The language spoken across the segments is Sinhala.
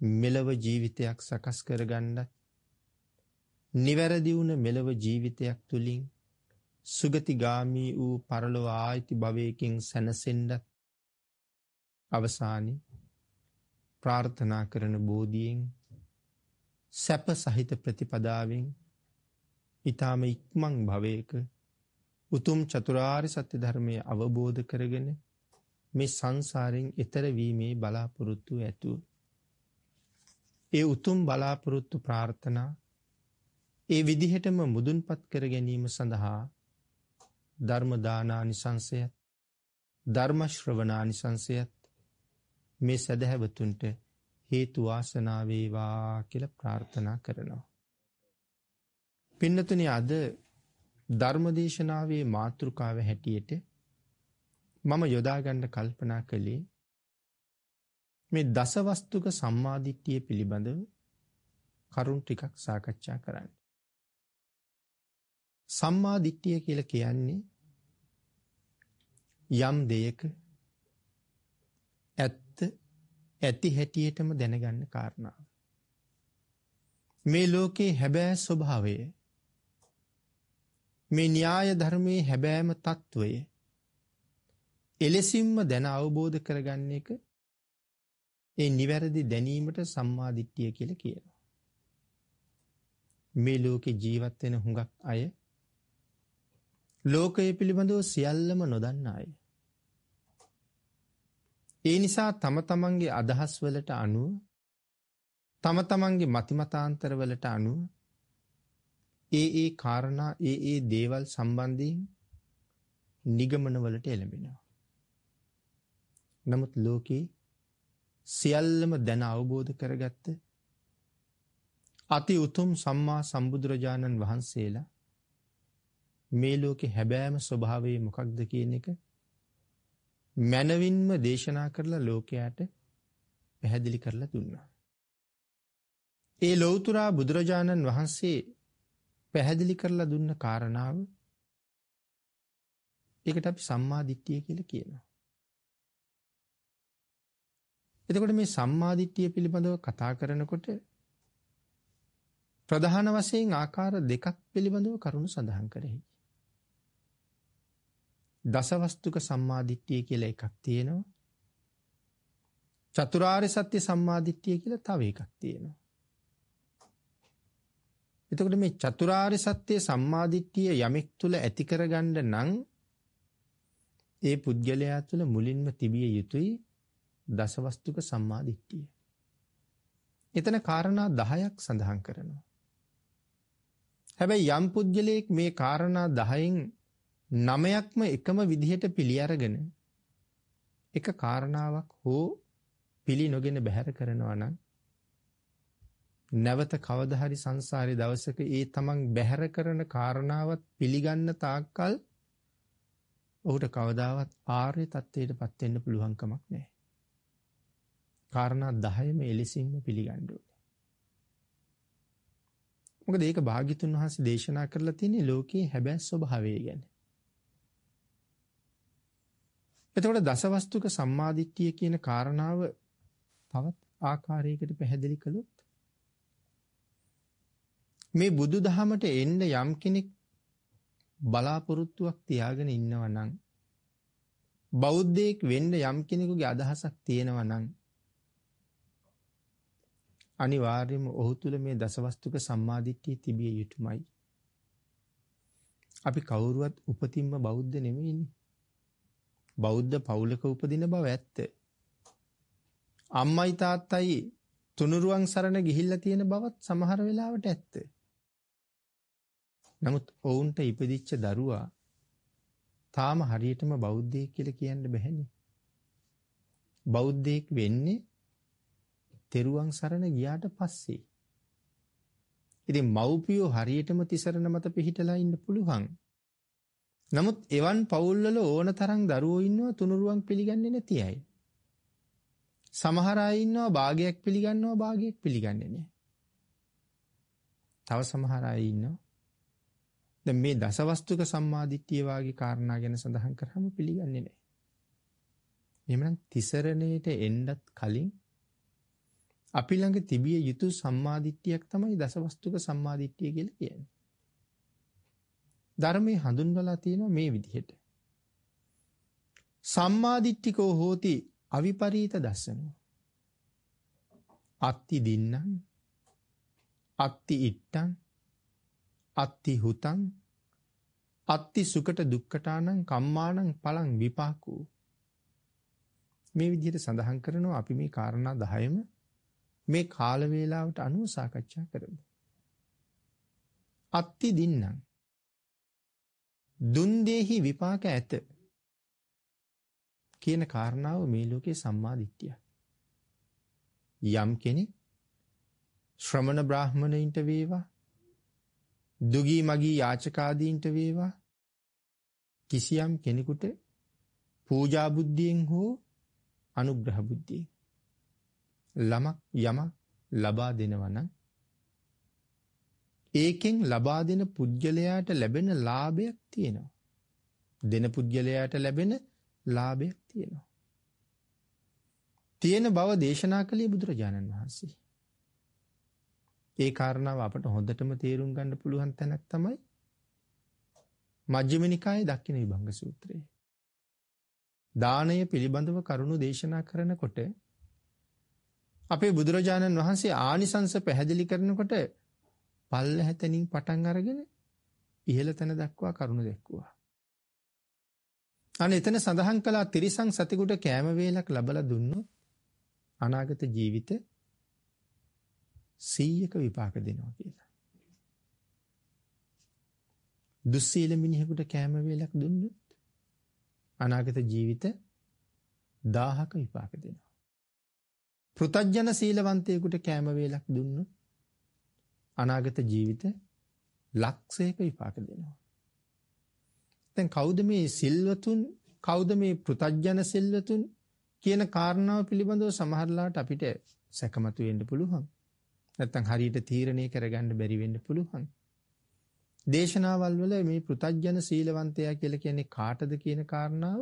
මෙලව ජීවිතයක් සකස් කරගන්නත් නිවැරදි වුණ මෙලව ජීවිතයක් තුලින් සුගතිගාමී වූ පරලොව ආයිති භවයකින් සැනසෙන්නත් අවසානි ප්‍රාර්ථනා කරන බෝධියෙන් සැප සහිත ප්‍රතිපදාවෙන් ඊටාම ඉක්මන් භවයක උතුම් චතුරාර්ය සත්‍ය ධර්මය අවබෝධ කරගෙන මේ සංසාරයෙන් එතර වීමේ බලාපොරොත්තු ඇතුව ඒ උතුම් බලාපොරොත්තු ප්‍රාර්ථනා ඒ විදිහටම මුදුන්පත් කර ගැනීම සඳහා ධර්ම දානානිසංසයත් ධර්ම ශ්‍රවණානිසංසයත් මේ සදහැවතුන්ට හේතු වාසනා වේවා කියලා ප්‍රාර්ථනා කරනවා. පින්නතුනි අද ධර්මදේශනාවේ මාතෘකාව හැටියට මම යොදා ගන්න කල්පනා කළේ මේ දසවස්තුක සම්මාදිට්ඨිය පිළිබඳව කරුණු ටිකක් සාකච්ඡා කරන්න. සම්මාදිට්ඨිය කියලා කියන්නේ යම් දෙයක ඇත්ත ඇති හැටියටම දැනගන්න කාරණාව. මේ ලෝකේ හැබෑ ස්වභාවය මේ න්‍යාය ධර්මයේ හැබෑම తত্ত্বය එලෙසින්ම දැන අවබෝධ කරගන්න එක ඒ නිවැරදි දැනීමට සම්මාදිට්ඨිය කියලා කියනවා. මේ ලෝකේ ජීවත් වෙන හුඟක් අය ලෝකය පිළිබඳව සියල්ලම නොදන්න අය. ඒ නිසා තම තමන්ගේ අදහස් වලට අනුව තම තමන්ගේ මතිමතාන්තර වලට අනුව ඒ ඒ කාරණා ඒ ඒ දේවල් සම්බන්ධයෙන් නිගමන වලට එළඹෙනවා. නමුත් ලෝකේ සියල්ලම දැන අවබෝධ කරගත්ත අති උතුම් සම්මා සම්බුදුරජාණන් වහන්සේලා මේ ලෝකෙ හැබෑම ස්වභාවයේ මොකක්ද කියන එක මැනවින්ම දේශනා කරලා ලෝකයට පැහැදිලි කරලා දුන්නා. ඒ ලෞතුරා බුදුරජාණන් වහන්සේ පැහැදිලි කරලා දුන්න කාරණාව ඒකට අපි සම්මා දිට්ඨිය කියලා කියනවා. එතකොට මේ සම්මාදිට්ඨිය පිළිබඳව කතා කරනකොට ප්‍රධාන වශයෙන් ආකාර දෙකක් පිළිබඳව කරුණු සඳහන් කරෙහි. දසවස්තුක සම්මාදිට්ඨිය කියලා එකක් තියෙනවා. චතුරාර්ය සත්‍ය සම්මාදිට්ඨිය කියලා තව එකක් තියෙනවා. එතකොට මේ චතුරාර්ය සත්‍ය සම්මාදිට්ඨිය යමෙක් තුල ඇති කරගන්න නම් ඒ පුද්ගලයා තුල මුලින්ම තිබිය යුතුයි දසවස්තුක සම්මාධිට්ටිය. එතන කාරණා දහයක් සඳහන් කරනවා. හැබැයි යම් පුද්ගලයෙක් මේ කාරණා දහයින් නමයක්ම එකම විදිහට පිළි අරගෙන එක කාරණාවක් හෝ පිළි නොගෙන බැහැර කරනවා නම් නැවත කවදහරි සංසාරය දවසක ඒ තමන් බැහැර කරන කාරණාවත් පිළිගන්න තාක්කල් ඔහුට කවදාවත් ආර්ය තත්ත්වයට පත්වෙන්න පුළුවන්කමක් නෑ. කාරණා 10ම එලෙසින්ම පිළිගන්න ඕනේ. මොකද ඒක භාග්‍යතුන් වහන්සේ දේශනා කරලා තියෙන්නේ ලෝකයේ හැබෑ ස්වභාවය ගැන. එතකොට දසවස්තුක සම්මාදිට්ඨිය කියන කාරණාව තවත් ආකාරයකට පැහැදිලි කළොත් මේ බුදුදහමට එන්න යම් කෙනෙක් බලාපොරොත්තුවක් තියාගෙන ඉන්නවා නම් බෞද්ධයෙක් වෙන්න යම් කෙනෙකුගේ අදහසක් තියෙනවා නම් අනිවාර්යයෙන්ම ඔහු තුල මේ දසවස්තුක සම්මාදිට්ඨිය තිබිය යුතුමයි. අපි කවුරුවත් උපතින්ම බෞද්ධ නෙමෙයිනේ. බෞද්ධ පවුලක උපදින බව ඇත්ත. අම්මයි තාත්තයි තුනුරුවන් සරණ ගිහිල්ලා තියෙන බවත් සමහර වෙලාවට ඇත්ත. නමුත් ඔවුන්ට ඉපදිච්ච දරුවා තාම හරියටම බෞද්ධයෙක් කියලා කියන්න බැහැනේ. බෞද්ධයෙක් වෙන්නේ තෙරුවන් සරණ ගියාට පස්සේ. ඉතින් මව්පියෝ හරියටම තිසරණ මත පිහිටලා ඉන්න පුළුවන්. නමුත් එවන් පවුල්වල ඕන තරම් දරුවෝ ඉන්නවා තුනුරුවන් පිළිගන්නේ නැති අය. සමහර අය ඉන්නවා භාගයක් පිළිගන්නවා භාගයක් පිළිගන්නේ නැහැ. තව සමහර අය ඉන්නවා දැන් මේ දසවස්තුක සම්මාදිට්ඨිය වාගේ කාරණා ගැන සඳහන් කරාම පිළිගන්නේ නැහැ. එහෙමනම් තිසරණයට එන්නත් කලින් අපි ළඟ තිබිය යුතු සම්මාදිට්ඨියක් තමයි දසවස්තුක සම්මාදිට්ඨිය කියලා කියන්නේ. ධර්මයේ හඳුන්වලා තියෙනවා මේ විදිහට. සම්මාදිට්ඨිකෝ හෝති අවිපරීත දස්සනෝ. අත්ති දින්නම් අත්ති ඉට්ටං අත්ති හුතං අත්ති සුකට දුක්කටානං කම්මානං පලං විපාකෝ මේ විදිහට සඳහන් කරනවා අපි මේ කාරණා 10ම මේ කාල වේලාවට අනුව සාකච්ඡා කරමු. අත්ති දින්නම්. දුන් දෙහි විපාක ඇත. කියන කාරණාව මේ ලෝකේ සම්මාදිට්ඨිය. යම් කෙනෙක් ශ්‍රමණ බ්‍රාහමණයින්ට වේවා දුගී මගී යාචකාදීන්ට වේවා කිසියම් කෙනෙකුට පූජා බුද්ධියෙන් හෝ අනුග්‍රහ බුද්ධියෙන් ළමක් යමක් ලබා දෙනවා නම් ඒකෙන් ලබා දෙන පුද්ගලයාට ලැබෙන ලාභයක් තියෙනවා. දෙන පුද්ගලයාට ලැබෙන ලාභයක් තියෙනවා. තියෙන බව දේශනා කළේ බුදුරජාණන් වහන්සේ. ඒ කාරණාව අපට හොඳටම තේරුම් ගන්න පුළුවන් තැනක් තමයි මජ්ක්‍ධිම නිකායේ දක්ෂින විභංග සූත්‍රය. දානය පිළිබඳව කරුණු දේශනා කරනකොට අපේ බුදුරජාණන් වහන්සේ ආනිසංස පැහැදිලි කරනකොට පල්ලැහැතනින් පටන් අරගෙන ඉහළ තැන දක්වා කරුණ දැක්වුවා. අනේ එතන සඳහන් කළා තිරිසන් සතෙකුට කෑම වේලක් ලැබලා දුන්නොත් අනාගත ජීවිත 100ක විපාක දෙනවා කියලා. දුස්සීල මිනිහෙකුට කෑම වේලක් දුන්නොත් අනාගත ජීවිත 1000ක විපාක දෙනවා. පෘතජ්ජන සීලවන්තයෙකුට කෑම වේලක් දුන්නොත් අනාගත ජීවිත ලක්ෂයක විපාක දෙනවා. දැන් කවුද මේ සිල්වතුන් කවුද මේ පෘතජ්ජන සිල්වතුන් කියන කාරණාව පිළිබඳව සමහරලාට අපිට සැකමතු වෙන්න පුළුවන්. නැත්තම් හරියට තීරණය කරගන්න බැරි වෙන්න පුළුවන්. දේශනාවල් වල මේ පෘතජ්ජන සීලවන්තයා කියලා කියන්නේ කාටද කියන කාරණාව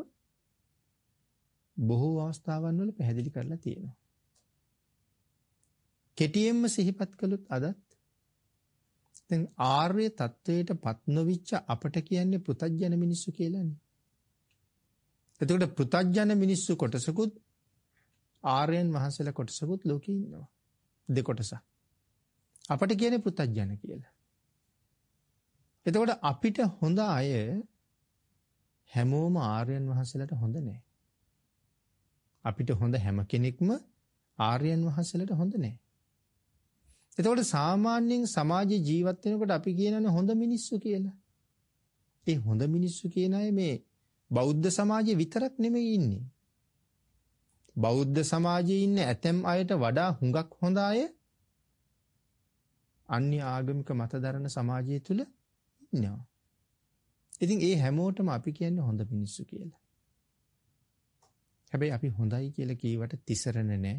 බොහෝ අවස්ථාවන් වල පැහැදිලි කරලා තියෙනවා. කෙටියෙන්ම සිහිපත් කළොත් අදත් දැන් ආර්ය තත්වයට පත් නොවිච්ච අපට කියන්නේ පෘතජන මිනිස්සු කියලානේ. එතකොට පෘතජන මිනිස්සු කොටසකුත් ආර්යයන් වහන්සේලා කොටසකුත් ලෝකේ ඉන්නවා. දෙකොටස. අපට කියන්නේ පෘතජන කියලා. එතකොට අපිට හොඳ අය හැමෝම ආර්යයන් වහන්සේලාට හොඳ නැහැ. අපිට හොඳ හැම කෙනෙක්ම ආර්යයන් වහන්සේලාට හොඳ නැහැ. එතකොට සාමාන්‍යයෙන් සමාජයේ ජීවත් වෙනකොට අපි කියනනේ හොඳ මිනිස්සු කියලා. ඒ හොඳ මිනිස්සු කියන අය මේ බෞද්ධ සමාජයේ විතරක් නෙමෙයි ඉන්නේ. බෞද්ධ සමාජයේ ඉන්න ඇතැම් අයට වඩා හුඟක් හොඳ අය අන්‍ය ආගමික මතධරණ සමාජය තුල ඉන්නවා. ඉතින් ඒ හැමෝටම අපි කියන්නේ හොඳ මිනිස්සු කියලා. හැබැයි අපි හොඳයි කියලා කීවට තිසරණ නැහැ.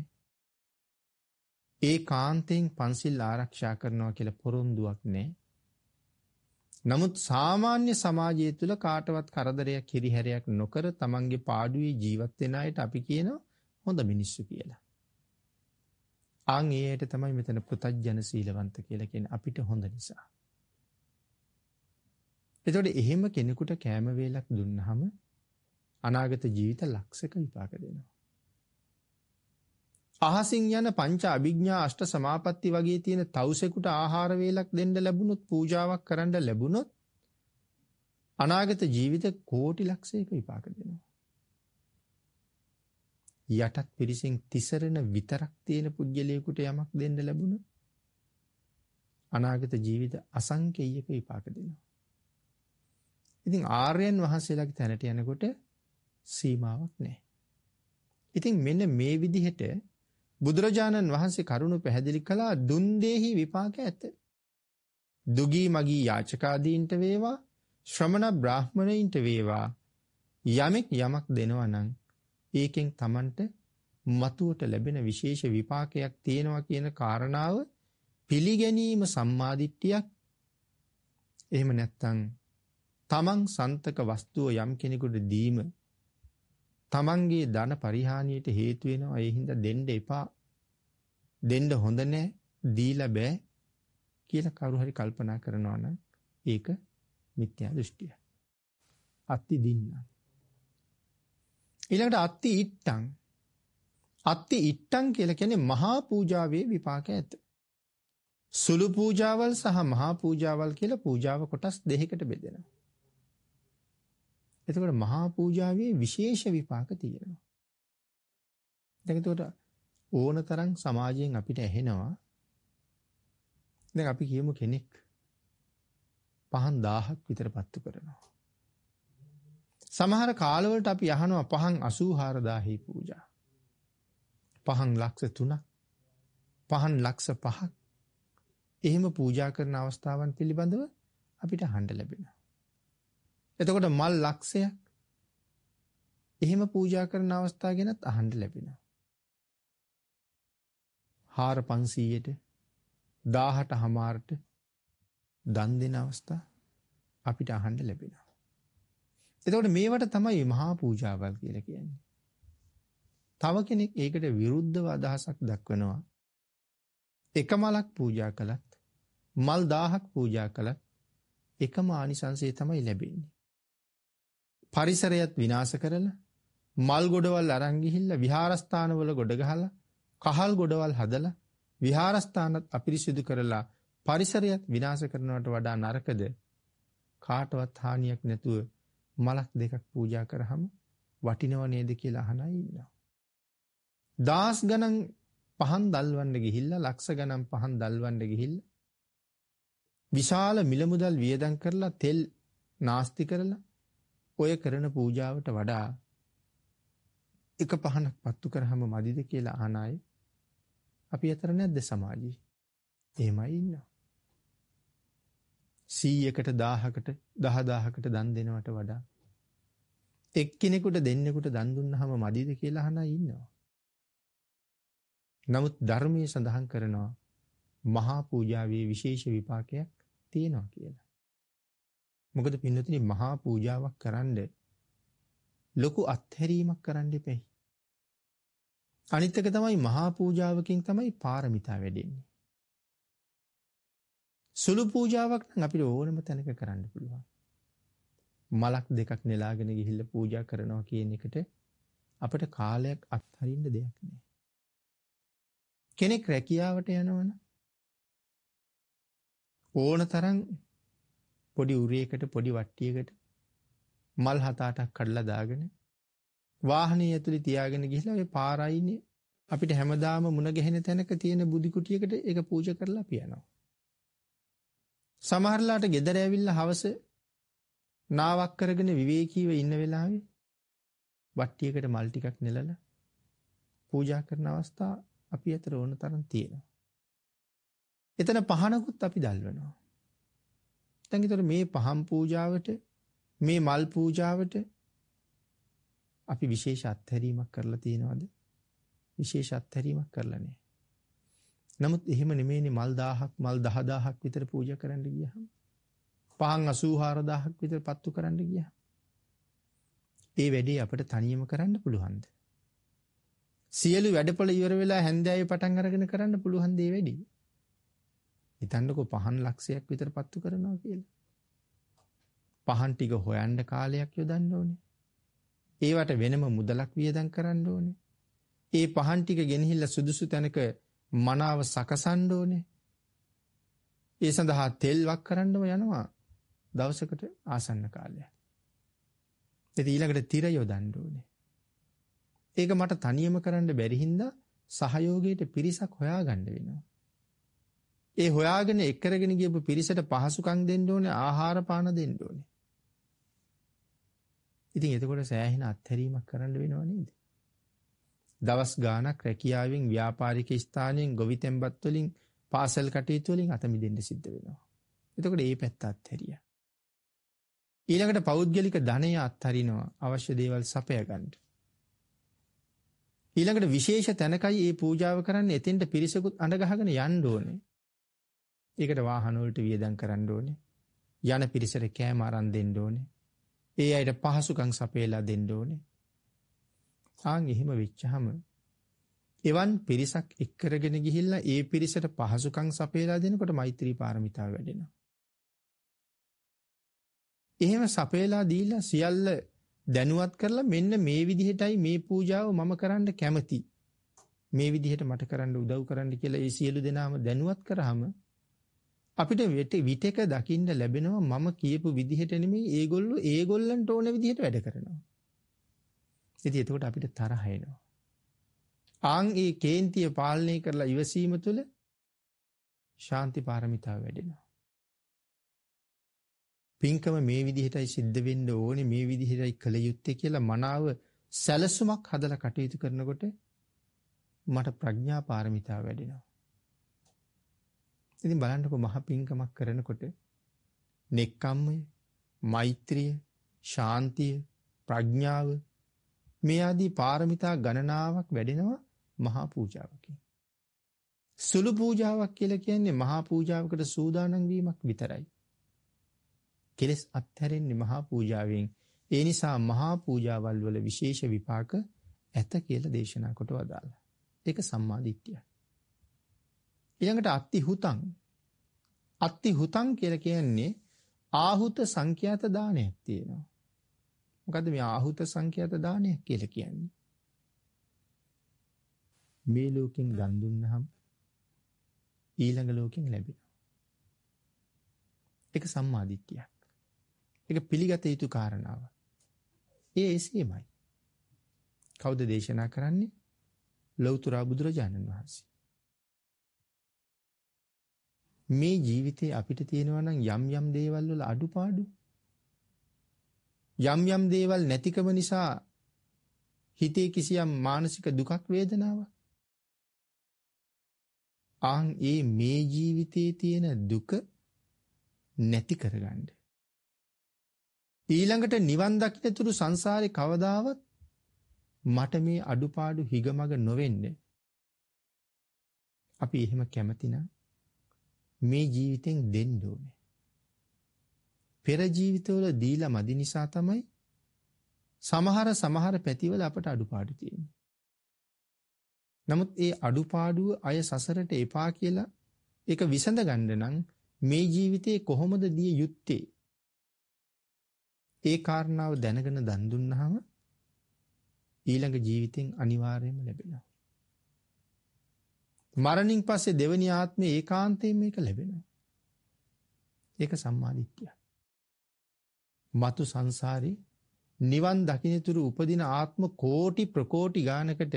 ඒ කාන්තයෙන් පන්සිල් ආරක්ෂා කරනවා කියලා පොරොන්දුවක් නෑ. නමුත් සාමාන්‍ය සමාජය තුළ කාටවත් කරදරයක් කිරිහැරයක් නොකර තමන්ගේ පාඩුවේ ජීවත් වෙන අයට අපි කියනවා හොඳ මිනිස්සු කියලා. ආන් ඒයට තමයි මෙතන පුතජන සීලවන්ත කියලා කියන්නේ අපිට හොඳ නිසා. එතකොට එහෙම කෙනෙකුට කෑම වේලක් දුන්නාම අනාගත ජීවිත ලක්ෂක විපාක දෙනවා. අහසින් යන පංච අභිඥා අෂ්ට සමාපatti වගේ තියෙන තවුසෙකුට ආහාර වේලක් දෙන්න ලැබුණොත් පූජාවක් කරන්න ලැබුණොත් අනාගත ජීවිත කෝටි ලක්ෂයක විපාක දෙනවා. යටත් පිරිසින් තිසරණ විතරක් තියෙන පුජ්‍යලයකට යමක් දෙන්න ලැබුණොත් අනාගත ජීවිත අසංකේයක විපාක දෙනවා. ඉතින් ආර්යයන් වහන්සේලාගේ තැනට යනකොට සීමාවක් නැහැ. ඉතින් මෙන්න මේ විදිහට බුදුරජාණන් වහන්සේ කරුණු පැහැදිලි කළා දුන් දෙහි විපාක ඇත. දුගී මගී යාචකාදීන්ට වේවා ශ්‍රමණ බ්‍රාහ්මණයින්ට වේවා යමෙක් යමක් දෙනවා නම් ඒකෙන් Tamanට මතුවට ලැබෙන විශේෂ විපාකයක් තියෙනවා කියන කාරණාව පිළිගැනීම සම්මාදිට්ඨියක් එහෙම නැත්නම් තමන් සන්තක වස්තුව යම් කෙනෙකුට දීම තමන්ගේ ධන පරිහානියට හේතු වෙනවා ඒ හින්දා දෙන්න එපා දෙන්න හොඳ නැහැ දීලා බෑ කියලා කවුරු හරි කල්පනා කරනවා නම් ඒක මිත්‍යා දෘෂ්ටිය අත්ති දින්න ඊළඟට අත්ති ඉට්ටං අත්ති ඉට්ටං කියලා කියන්නේ මහා පූජාවේ විපාක ඇත සුළු පූජාවල් සහ මහා පූජාවල් කියලා පූජාව කොටස් දෙකකට බෙදෙනවා එතකොට මහා පූජාවේ විශේෂ විපාක තියෙනවා. දැන් එතකොට ඕන තරම් සමාජයෙන් අපිට ඇහෙනවා. දැන් අපි කියමු කෙනෙක් පහන් 1000ක් විතර පත්තු කරනවා. සමහර කාලවලට අපි අහනවා පහන් 84000 පූජා. පහන් ලක්ෂ 3ක්. පහන් ලක්ෂ 5ක්. එහෙම පූජා කරන අවස්ථාවන් පිළිබඳව අපිට අහන්න ලැබෙනවා. එතකොට මල් ලක්ෂයක් එහෙම පූජා කරන අවස්ථා ගැනත් අහන්ඩ ලැබෙනවා. හාර පන්සීයට දාහට හමාරට දන් දෙෙන අවස්ථා අපිට අහන්ඩ ලැබෙනවා. එතකොට මේවට තමයි මහා පූජාවල් කියල කියන්නේ. තව කෙනෙක් ඒකට විරුද්ධව අදහසක් දක්වනවා. එක මලක් පූජා කළත් මල් දාහක් පූජා කළත් එකම ආනිසංසේ තමයි ලැබෙන්නේ. පරිසරයත් විනාශ කරලා මල් ගොඩවල් අරන් ගිහිල්ලා විහාරස්ථානවල ගොඩ ගහලා කහල් ගොඩවල් හදලා විහාරස්ථානත් අපිරිසිදු කරලා පරිසරයත් විනාශ කරනවට වඩා නරකද කාටවත් හානියක් නැතුව මලක් දෙකක් පූජා කරාම වටිනව නේද කියලා අහන අය ඉන්නවා. දාස් ගණන් පහන් දල්වන්න ගිහිල්ලා ලක්ෂ ගණන් පහන් දල්වන්න ගිහිල්ලා විශාල මිලමුදල් වියදම් කරලා තෙල් නාස්ති කරලා ඔය කරන පූජාවට වඩා එක පහනක් පත්තු කරහම මදිද කියලා අහන අය අපි අතර නැද්ද සමාජයේ? එහෙමයි ඉන්නවා. 100කට 1000කට 10000කට දන් දෙනවට වඩා එක්කෙනෙකුට දෙන්නෙකුට දන් දුන්නහම මදිද කියලා අහන අය ඉන්නවා. නමුත් ධර්මයේ සඳහන් කරනවා මහා පූජාවේ විශේෂ විපාකයක් තියෙනවා කියලා. මොකද පින්නතිනි මහා පූජාවක් කරන්න ලොකු අත්හැරීමක් කරන්න එපෙයි. අනිත් එක තමයි මහා පූජාවකින් තමයි පාරමිතා වැඩෙන්නේ. සුළු පූජාවක් නම් අපිට ඕනම තැනක කරන්න පුළුවන්. මලක් දෙකක් නෙලාගෙන ගිහිල්ලා පූජා කරනවා කියන එකට අපිට කාලයක් අත්හරින්න දෙයක් නෑ. කෙනෙක් රැකියාවට යනවනම් ඕන තරම් පොඩි උරයකට පොඩි වට්ටියකට මල් හතාටක් කඩලා දාගෙන වාහනේ ඇතුලේ තියාගෙන ගිහිල්ලා ඒ පාරයිනේ අපිට හැමදාම මුණ ගැහෙන තැනක තියෙන බුදි කුටියකට ඒක පූජා කරලා අපි යනවා. සමහරලාට ගෙදර ඇවිල්ලා හවස නාවක් කරගෙන විවේකීව ඉන්න වෙලාවේ වට්ටියකට මල් ටිකක් නෙලලා පූජා කරන අවස්ථා අපි අතර ඕන තරම් තියෙනවා. එතන පහනකුත් අපි දල්වනවා. දැන් ඒතර මේ පහම් පූජාවට මේ මල් පූජාවට අපි විශේෂ අත්හැරීමක් කරලා තියෙනවද? විශේෂ අත්හැරීමක් කරලා නැහැ. නමුත් එහෙම නෙමෙයිනේ මල් 1000ක් මල් 10000ක් විතර පූජා කරන්න ගියහම පහන් 84000ක් විතර පත්තු කරන්න ගියහම ඒ වැඩේ අපිට තනියම කරන්න පුළුවන්ද? සියලු වැඩපොළ ඉවර වෙලා හැන්දෑවේ පටන් අරගෙන කරන්න පුළුවන් දේ වැඩි. හිතන්නකෝ පහන් ලක්ෂයක් විතර පත්තු කරනවා කියලා. පහන් ටික හොයන්න කාලයක් යොදන්න ඕනේ. ඒවට වෙනම මුදලක් වියදම් කරන්න ඕනේ. ඒ පහන් ටික ගෙනහිල්ලා සුදුසු තැනක මනාව සකසන්න ඕනේ. ඒ සඳහා තෙල් වක් කරන්නම යනවා දවසකට ආසන්න කාලයක්. ඉතින් ඊළඟට tira යොදන්න ඕනේ. ඒක මට තනියම කරන්න බැරි හින්දා සහයෝගයට පිරිසක් හොයාගන්න වෙනවා. ඒ හොයාගෙන එක් කරගෙන ගියපු පිරිසට පහසුකම් දෙන්න ඕනේ ආහාර පාන දෙන්න ඕනේ. ඉතින් එතකොට සෑහෙන අත්හැරීමක් කරන්න වෙනව නේද? දවස් ගාණක් රැකියාවෙන් ව්‍යාපාරික ස්ථානයෙන් ගොවිතැන්පත් වලින් පාසල් කටයුතු වලින් අත මිදෙන්න සිද්ධ වෙනවා. එතකොට ඒ පැත්ත අත්හැරියා. ඊළඟට පෞද්ගලික ධනය අත්හරිනවා අවශ්‍ය දේවල් සපය ගන්න. ඊළඟට විශේෂ තැනකයි මේ පූජාව කරන්න එතෙන්ට පිරිසකුත් අඬ ගහගෙන යන්න ඕනේ. ඒකට වාහන වලට වියදම් කරන්න ඕනේ. යන පිරිසට කෑම අරන් දෙන්න ඕනේ. ඒ අයට පහසුකම් සපයලා දෙන්න ඕනේ. ආන් එහෙම වෙච්චහම එවන් පිරිසක් එක් කරගෙන ගිහිල්ලා ඒ පිරිසට පහසුකම් සපයලා දෙනකොට මෛත්‍රී පාරමිතාව වැඩෙනවා. එහෙම සපයලා දීලා සියල්ල දැනුවත් කරලා මෙන්න මේ විදිහටයි මේ පූජාව මම කරන්න කැමති. මේ විදිහට මට කරන්න උදව් කරන්න කියලා ඒ සියලු දෙනාම දැනුවත් කරාම අපිට විටක දකින්න ලැබෙනවා මම කියපු විදිහට නෙමෙයි ඒගොල්ලෝ ඒගොල්ලන්ට ඕන විදිහට වැඩ කරනවා. ඉතින් එතකොට අපිට තරහ එනවා. ආන් ඒ කේන්තිය පාලනය කරලා ඉවසීම තුළ ශාන්ති පාරමිතාව වැඩෙනවා. පින්කම මේ විදිහටයි සිද්ධ වෙන්න ඕනේ මේ විදිහටයි කළ යුත්තේ කියලා මනාව සැලසුමක් හදලා කටයුතු කරනකොට මට ප්‍රඥා පාරමිතාව වැඩෙනවා. ඉතින් බලන්නකෝ මහ පිංකමක් කරනකොට නෙක්කම්මය, මෛත්‍රිය, ශාන්තිය, ප්‍රඥාව මේ ආදී පාරමිතා ගණනාවක් වැඩෙනවා මහා පූජාවකින්. සුළු පූජාවක් කියලා කියන්නේ මහා පූජාවකට සූදානම් වීමක් විතරයි. කෙලස් අත්හැරෙන්නේ මහා පූජාවෙන්. ඒ නිසා මහා පූජාවල් වල විශේෂ විපාක ඇත කියලා දේශනා කොට වදාළා. ඒක සම්මාදිට්ඨියයි. ඊළඟට අත්ති හුතං අත්ති හුතං කියලා කියන්නේ ආහුත සංඛ්‍යාත දානයක් තියෙනවා. මොකද්ද මේ ආහුත සංඛ්‍යාත දානයක් කියලා කියන්නේ? මේ ලෝකෙන් ගන් දුන්නහම ඊළඟ ලෝකෙන් ලැබෙනවා. ඒක සම්මාදිට්ඨියක්. ඒක පිළිගත යුතු කාරණාව. ඒ එසේමයි. කවුද දේශනා කරන්නේ? ලෞතර බුදුරජාණන් වහන්සේ. මේ ජීවිතේ අපිට තියෙනවා නම් යම් යම් දේවල් වල අඩුපාඩු යම් යම් දේවල් නැතිකම නිසා හිතේ කිසියම් මානසික දුකක් වේදනාවක් ආන් ඒ මේ ජීවිතේ තියෙන දුක නැති කරගන්න ඊළඟට නිවන් දකින්නතුරු සංසාරේ කවදාවත් මට මේ අඩුපාඩු හිගමග නොවෙන්නේ අපි එහෙම කැමතිනම් මේ ජීවිතෙන් දෙන්න ඕනේ. පෙර ජීවිතවල දීලා මදි නිසා තමයි සමහර සමහර පැතිවල අපට අඩුපාඩු තියෙන්නේ. නමුත් ඒ අඩුපාඩුව අය සසරට එපා කියලා ඒක විසඳ ගන්න නම් මේ ජීවිතේ කොහොමද දිය යුත්තේ? ඒ කාරණාව දැනගෙන දන් දුන්නාම ඊළඟ ජීවිතෙන් අනිවාර්යයෙන්ම ලැබෙනවා. මරණින් පස්සේ දෙවනි ආත්මේ ඒකාන්තයෙන් මේක ලැබෙනවා. ඒක සම්මාදිට්ඨිය. මතු සංසාරේ නිවන් දකින්නතුරු උපදින ආත්ම කෝටි ප්‍රකෝටි ගානකට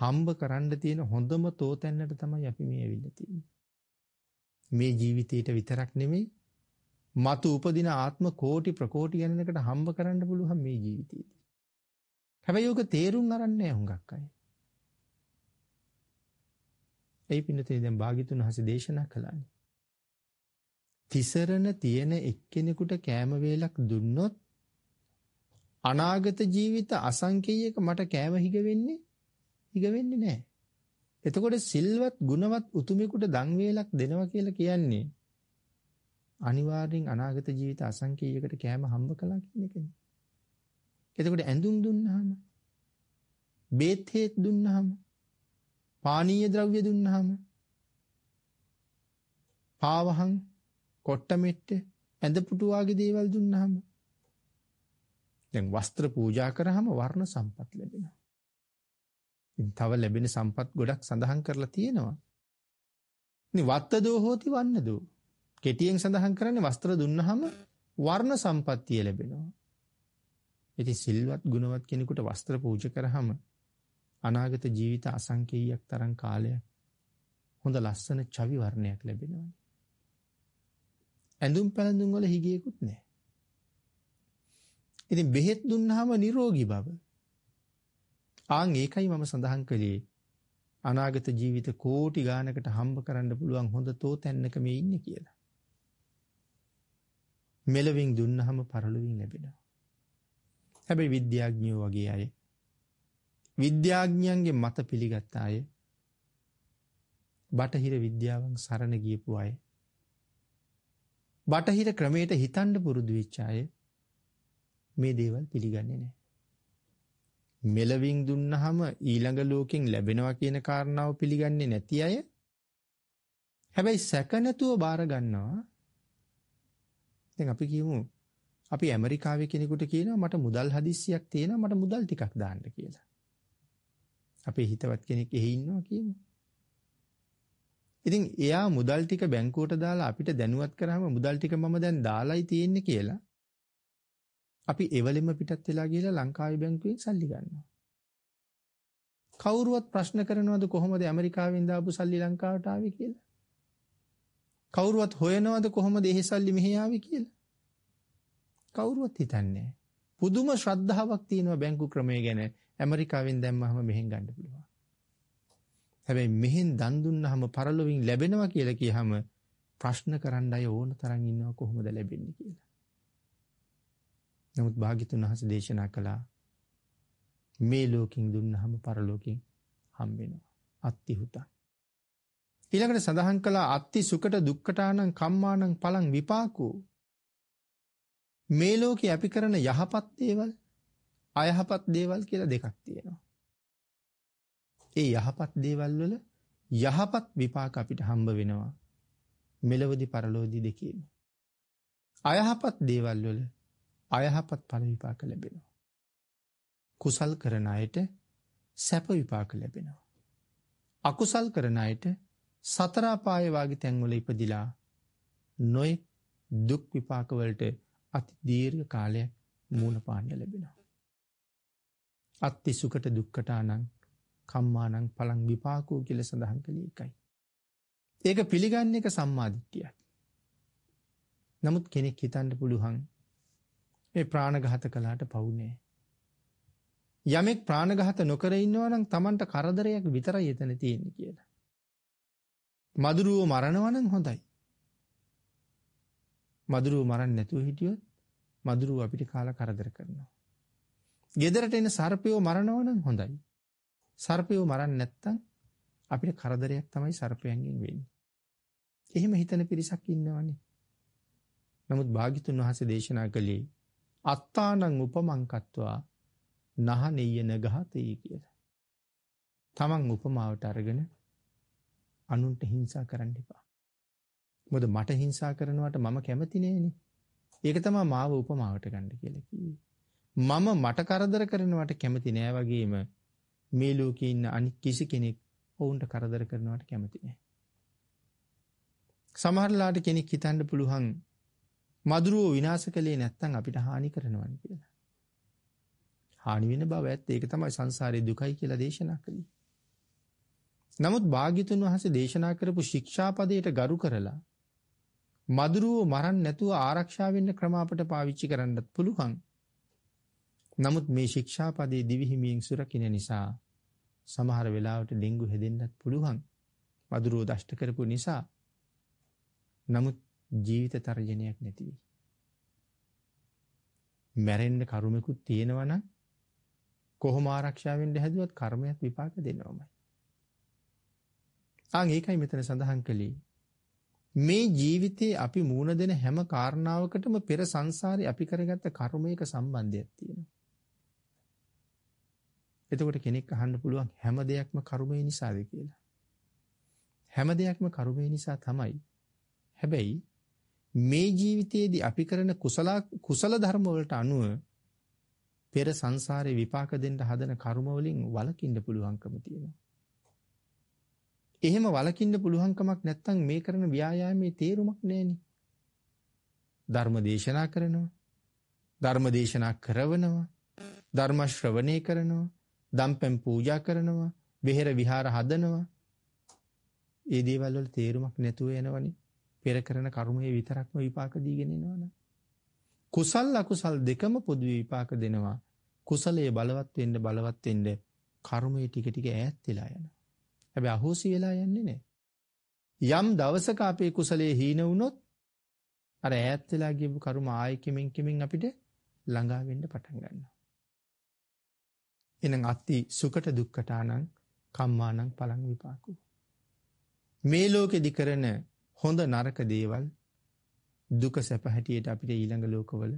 හම්බ කරන්න තියෙන හොඳම තෝතැන්නට තමයි අපි මේ ඇවිල්ලා තියෙන්නේ. මේ ජීවිතේට විතරක් නෙමෙයි මතු උපදින ආත්ම කෝටි ප්‍රකෝටි ගණනකට හම්බ කරන්න පුළුවන් මේ ජීවිතේදී. හැබැයි ඔක තේරුම් අරන්නේ නැහැ හුඟක් අය. ඒ පින්නතේ දැන් භාග්‍යතුන් වහන්සේ දේශනා කළානේ. තිසරණ තියෙන එක්කෙනෙකුට කෑම වේලක් දුන්නොත් අනාගත ජීවිත අසංකේයයක මට කෑම හිග වෙන්නේ හිග වෙන්නේ නැහැ. එතකොට සිල්වත් ගුණවත් උතුමෙකුට දන් වේලක් දෙනවා කියලා කියන්නේ අනිවාර්යෙන් අනාගත ජීවිත අසංකේයයකට කෑම හම්බ කළා කියන එකනේ. එතකොට ඇඳුම් දුන්නාම බේත් හේත් දුන්නාම පානීය ද්‍රව්‍ය දුන්නාම පාවහන් කොට්ටමෙට්ට ඇඳ පුටු වගේ දේවල් දුන්නාම දැන් වස්ත්‍ර පූජා කරාම වර්ණ සම්පත් ලැබෙනවා. ඉතින් තව ලැබෙන සම්පත් ගොඩක් සඳහන් කරලා තියෙනවා. ඉතින් වත්ත දෝ හෝති වන්න දෝ. කෙටියෙන් සඳහන් කරන්නේ වස්ත්‍ර දුන්නාම වර්ණ සම්පත්තිය ලැබෙනවා. ඉතින් සිල්වත් ගුණවත් කෙනෙකුට වස්ත්‍ර පූජා කරාම අනාගත ජීවිත අසංකේයයක් තරම් කාලයක් හොඳ ලස්සන චවි වර්ණයක් ලැබෙනවානේ. ඇඳුම් පැළඳුම් වල හිගියකුත් නැහැ. ඉතින් බෙහෙත් දුන්නාම නිරෝගී බව. ආන් ඒකයි මම සඳහන් කළේ අනාගත ජීවිත කෝටි ගානකට හම්බ කරන්න පුළුවන් හොඳ තෝතැන්නක මේ ඉන්නේ කියලා. මෙලවින් දුන්නාම පරලොවින් ලැබෙනවා. හැබැයි විද්‍යාඥයෝ වගේ අය විද්‍යාඥයන්ගේ මත පිළිගත් අය බටහිර විද්‍යාවන් සරණ ගියපු අය බටහිර ක්‍රමයට හිතන්ඩ පුරුදු වෙච්ච අය මේ දේවල් පිළිගන්නේ නැහැ. මෙලවින් දුන්නහම ඊළඟ ලෝකෙන් ලැබෙනවා කියන කාරණාව පිළිගන්නේ නැති අය හැබැයි සැක නැතුව බාර ගන්නවා. දැන් අපි කියමු අපි ඇමරිකාවේ කෙනෙකුට කියනවා මට මුදල් හදිස්සියක් තියෙනවා මට මුදල් ටිකක් දාන්න කියලා. අපේ හිතවත් කෙනෙක් එහි ඉන්නවා කියන්නේ. ඉතින් එයා මුදල් ටික බැංකුවට දාලා අපිට දැනුවත් කරාම මුදල් ටික මම දැන් දාලායි තියෙන්නේ කියලා අපි එවලෙම පිටත් වෙලා ගිහලා ලංකාවේ බැංකුවෙන් සල්ලි ගන්නවා. කවුරුවත් ප්‍රශ්න කරනවද කොහොමද ඇමරිකාවෙන් දාපු සල්ලි ලංකාවට ආවේ කියලා? කවුරුවත් හොයනවද කොහොමද එහි සල්ලි මෙහි ආවේ කියලා? කවුරුවත් හිතන්නේ නැහැ. පුදුම ශ්‍රද්ධාවක් තියෙනවා බැංකු ක්‍රමය ගැන. ඇමරිකාවෙන් දැම්මහම මෙහෙන් ගන්න පුළුවන්. හැබැයි මෙහෙන් දන් දුන්නහම පරලොවින් ලැබෙනවා කියලා කියහම ප්‍රශ්න කරන්න අය ඕන තරම් ඉන්නවා කොහොමද ලැබෙන්නේ කියලා. නමුත් භාග්‍යතුන් වහන්සේ දේශනා කළා මේ ලෝකෙන් දුන්නහම පරලෝකෙන් හම් වෙනවා. අත්තිහුතං. ඊළඟට සඳහන් කළා අත්ති සුකට දුක්කටානං කම්මානං පලං විපාකෝ මේ ලෝකේ අපි කරන යහපත් දේවල් අයහපත් දේවල් කියලා දෙකක් තියෙනවා. ඒ යහපත් දේවල් වල යහපත් විපාක අපිට හම්බ වෙනවා. මෙලවදී පරලෝදී දෙකේම. අයහපත් දේවල් වල අයහපත් ඵල විපාක ලැබෙනවා. කුසල් කරන අයට සැප විපාක ලැබෙනවා. අකුසල් කරන අයට සතර අපායේ වාගේ තැන්වල ඉපදිලා නොයෙක් දුක් විපාක වලට අති දීර්ඝ කාලයක් මූණ පාන්න ලැබෙනවා. අත්ති සුකට දුක්කටානං කම්මානං පලං විපාකෝ කියල සඳහන් කළේ එකයි. ඒක පිළිගන්න එක සම්මාධිට්ටිය. නමුත් කෙනෙක් හිතන්ට පුළුහන් ඒ ප්‍රාණගහත කලාට පවුනේ. යමෙක් ප්‍රාණගහත නොකර ඉන්නවනම් තමන්ට කරදරයක් විතර යතන තියෙන කියලා. මදුරුවෝ මරණවනං හොඳයි. මදුරුව මරන්න නැතුව හිටියොත් මදුරුව අපිට කාල කරදර කරනවා. ගෙදරට එන සර්පයෝ මරනවනම් හොඳයි. සර්පයෝ මරන්නේ නැත්තම් අපිට කරදරයක් තමයි සර්පයන්ගෙන් වෙන්නේ. එහෙම හිතන පිරිසක් ඉන්නවනේ. නමුත් භාග්‍යතුන් වහන්සේ දේශනා කළේ අත්තානං උපමංකත්වා නහනෙයන ගහතේ කියලා. තමන් උපමාවට අරගෙන අනුන්ට හිංසා කරන්න එපා. මොකද මට හිංසා කරනවට මම කැමති නෑනේ. ඒක තමයි මාව උපමාවට ගන්න කියලා කිව්වේ. මම මට කරදර කරනවට කැමති නෑ වගේම මේ ලෝකේ ඉන්න අනිත් කිසි කෙනෙක් ඔවුන්ට කරදර කරනවට කැමති නෑ. සමහරලාට කෙනෙක් හිතන්න පුළුවන් මදුරුව විනාශ කළේ නැත්තම් අපිට හානි කරනවනි කියලා. හානි වෙන බව ඇත්ත. ඒක තමයි සංසාරේ දුකයි කියලා දේශනා කළේ. නමුත් භාග්‍යතුන් වහන්සේ දේශනා කරපු ශික්ෂාපදයට ගරු කරලා මදුරුව මරන්න නැතුව ආරක්ෂා වෙන්න ක්‍රම අපට පාවිච්චි කරන්නත් පුළුවන්. නමුත් මේ ශික්ෂාපදයේ දිවිහිමියෙන් සුරකින්න නිසා සමහර වෙලාවට ඩෙන්ගු හැදෙන්නත් පුළුවන්. වදුරුව දෂ්ට කරපු නිසා. නමුත් ජීවිත තර්ජනයක් නැති වෙයි. මැරෙන්න කරුමෙකුත් තියෙනවා නම් කොහොම ආරක්ෂා වෙන්න හැදුවත් කර්මයක් විපාක දෙනවමයි. ආන් ඒකයි මෙතන සඳහන් කළේ. මේ ජීවිතේ අපි මූණ දෙන හැම කාරණාවකටම පෙර සංසාරේ අපි කරගත්ත කර්මයක සම්බන්ධයක් තියෙනවා. එතකොට කෙනෙක් අහන්න පුළුවන් හැම දෙයක්ම කර්මය නිසාද කියලා. හැම දෙයක්ම කර්මය නිසා තමයි. හැබැයි මේ ජීවිතයේදී අපි කරන කුසල කුසල ධර්ම වලට අනුව පෙර සංසාරේ විපාක දෙන්න හදන කර්ම වලින් වළකින්න පුළුවන්කම තියෙනවා. එහෙම වළකින්න පුළුවන්කමක් නැත්නම් මේ කරන ව්‍යායාමයේ තේරුමක් නැහෙනි. ධර්ම දේශනා කරනවා. ධර්ම දේශනා කරවනවා. ධර්ම ශ්‍රවණය කරනවා. දම්පැම් පූජා කරනවා, වෙහෙර විහාර හදනවා. ඒ දේවල් වල තේරුමක් නැතුව යනවනේ. පෙර කරන කර්මයේ විතරක්ම විපාක දීගෙන යනවනේ. කුසල් අකුසල් දෙකම පොදු විපාක දෙනවා. කුසලයේ බලවත් වෙන්න බලවත් වෙන්න කර්මයේ ටික ටික ඈත් වෙලා යනවා. හැබැයි අහෝසි වෙලා යන්නේ නැහැ. යම් දවසක අපේ කුසලයේ හීන වුණොත් අර ඈත් වෙලා ගියපු කර්ම ආයෙ කිමින් කිමින් අපිට ළඟා වෙන්න පටන් ගන්නවා. එහෙනම් අත්ති සුකට දුක්කටානං කම්මානං පලං විපාකෝ. මේ ලෝකෙදි කරන හොඳ නරක දේවල් දුක සැප හැටියට අපිට ඊළඟ ලෝකවල